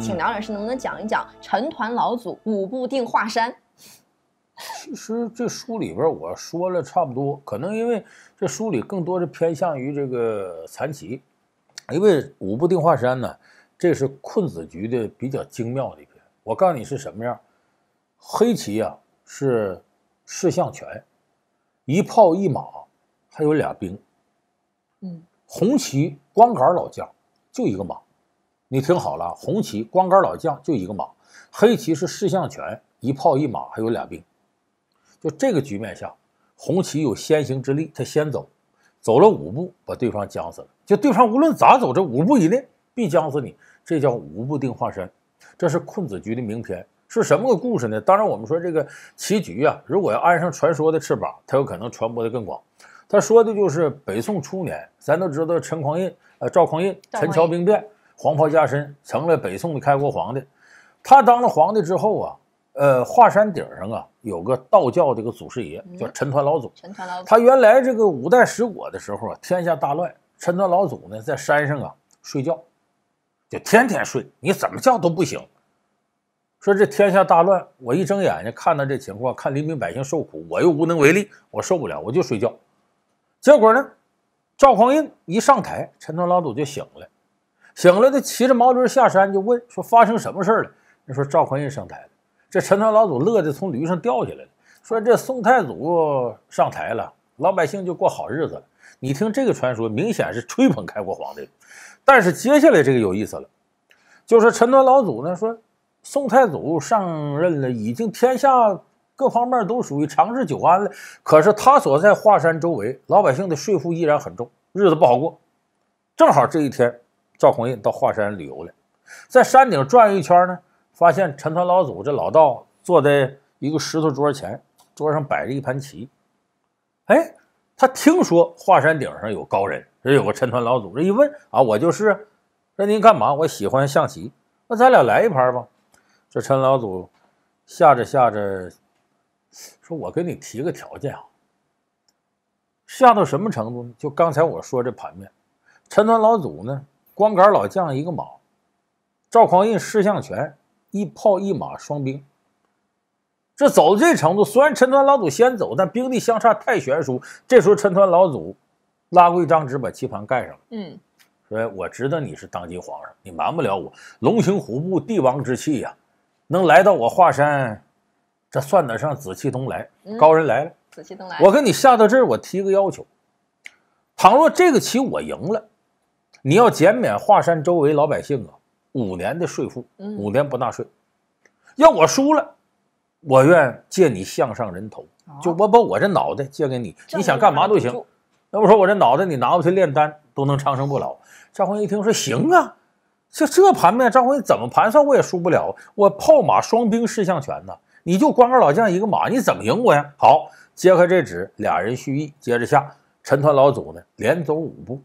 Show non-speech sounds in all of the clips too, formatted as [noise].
请梁老师能不能讲一讲陈团老祖五步定华山？其实这书里边我说了差不多，可能因为这书里更多是偏向于这个残棋，因为五步定华山呢，这是困子局的比较精妙的一篇。我告诉你是什么样，黑棋啊是四象全，一炮一马还有俩兵，嗯，红旗光杆老将就一个马。你听好了，红旗光杆老将就一个马，黑棋是势象全，一炮一马还有俩兵，就这个局面下，红旗有先行之力，他先走，走了五步把对方将死了。就对方无论咋走，这五步一内必将死你，这叫五步定华山，这是困子局的名篇。是什么个故事呢？当然，我们说这个棋局啊，如果要安上传说的翅膀，它有可能传播的更广。他说的就是北宋初年，咱都知道陈匡胤，呃，赵匡胤陈桥兵变。黄袍加身成了北宋的开国皇帝，他当了皇帝之后啊，呃，华山顶上啊有个道教一个祖师爷叫陈抟老祖。陈抟老祖他原来这个五代十国的时候啊，天下大乱，陈抟老祖呢在山上啊睡觉，就天天睡，你怎么叫都不醒。说这天下大乱，我一睁眼睛看到这情况，看黎民百姓受苦，我又无能为力，我受不了，我就睡觉。结果呢，赵匡胤一上台，陈抟老祖就醒了。醒了，就骑着毛驴下山，就问说：“发生什么事了？”你说：“赵匡胤上台了。”这陈抟老祖乐得从驴上掉下来了，说：“这宋太祖上台了，老百姓就过好日子了。”你听这个传说，明显是吹捧开国皇帝。但是接下来这个有意思了，就是陈抟老祖呢说：“宋太祖上任了，已经天下各方面都属于长治久安了。可是他所在华山周围，老百姓的税负依然很重，日子不好过。”正好这一天。赵匡胤到华山旅游了，在山顶转了一圈呢，发现陈抟老祖这老道坐在一个石头桌前，桌上摆着一盘棋。哎，他听说华山顶上有高人，这有个陈抟老祖，这一问啊，我就是。那您干嘛？我喜欢象棋，那咱俩来一盘吧。这陈老祖下着下着，说我给你提个条件啊。下到什么程度呢？就刚才我说这盘面，陈抟老祖呢？光杆老将一个马，赵匡胤施象全，一炮一马双兵。这走到这程度，虽然陈抟老祖先走，但兵力相差太悬殊。这时候陈抟老祖拉过一张纸，把棋盘盖上了。嗯，说我知道你是当今皇上，你瞒不了我。龙行虎步，帝王之气呀，能来到我华山，这算得上紫气东来，高人来了，紫气东来。我跟你下到这儿，我提个要求，倘若这个棋我赢了。你要减免华山周围老百姓啊五年的税负，五年不纳税。要我输了，我愿借你项上人头，就我把我这脑袋借给你，你想干嘛都行。要不说我这脑袋你拿回去炼丹都能长生不老。张弘一听说行啊，就这盘面，张弘怎么盘算我也输不了，我炮马双兵势相全呢，你就关个老将一个马，你怎么赢我呀？好，揭开这纸，俩人蓄意接着下。陈抟老祖呢，连走五步。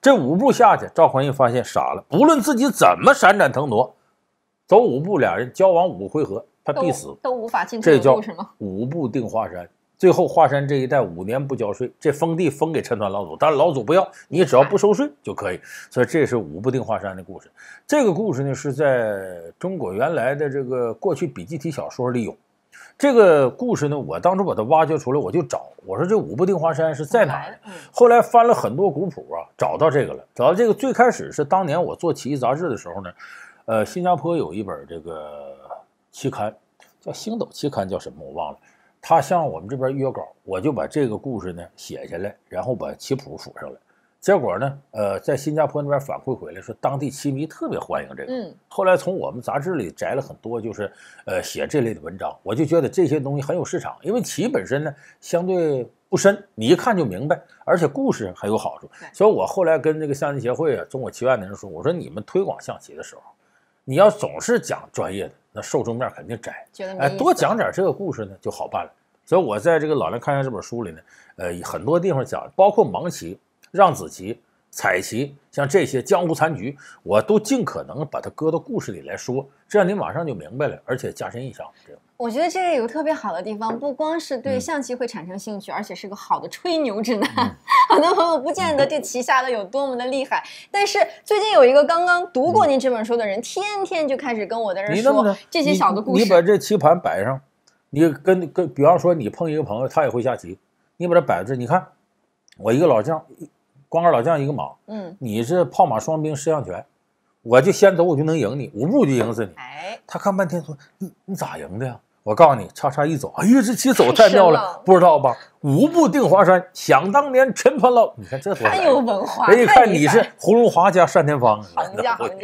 这五步下去，赵匡胤发现傻了。不论自己怎么闪展腾挪，走五步，俩人交往五回合，他必死，都无法进这叫五步定华山。最后，华山这一带五年不交税，这封地封给陈抟老祖，但是老祖不要，你只要不收税就可以。所以，这是五步定华山的故事。这个故事呢，是在中国原来的这个过去笔记体小说里有。这个故事呢，我当初把它挖掘出来，我就找，我说这五步定华山是在哪？后来翻了很多古谱啊，找到这个了，找到这个。最开始是当年我做奇艺杂志的时候呢，呃，新加坡有一本这个期刊叫《星斗期刊》，叫什么我忘了。他向我们这边约稿，我就把这个故事呢写下来，然后把棋谱附上了。结果呢？呃，在新加坡那边反馈回来，说当地棋迷特别欢迎这个。嗯，后来从我们杂志里摘了很多，就是呃写这类的文章，我就觉得这些东西很有市场，因为棋本身呢相对不深，你一看就明白，而且故事很有好处。所以，我后来跟那个象棋协会啊、中国棋院的人说，我说你们推广象棋的时候，你要总是讲专业的，那受众面肯定窄。觉哎，多讲点这个故事呢就好办了。所以，我在这个《老梁看下这本书里呢，呃，很多地方讲，包括盲棋。让子棋、彩棋，像这些江湖残局，我都尽可能把它搁到故事里来说，这样你马上就明白了，而且加深印象。我觉得这个有特别好的地方，不光是对象棋会产生兴趣，而且是个好的吹牛指南。很 [laughs] 多朋友不见得这棋下的有多么的厉害，但是最近有一个刚刚读过您这本书的人，天天就开始跟我的人说这些小的故事。你把这棋盘摆上，你跟跟，比方说你碰一个朋友，他也会下棋，你把它摆这，你看，我一个老将。光杆老将一个马，嗯，你是炮马双兵十样全，我就先走，我就能赢你，五步就赢死你。哎，他看半天说你你咋赢的呀？我告诉你，叉叉一走，哎，这棋走太妙了，不知道吧？五步定华山，想当年陈抟老，你看这多有文化！人一看你是葫芦华加单田芳，行家行家。[laughs]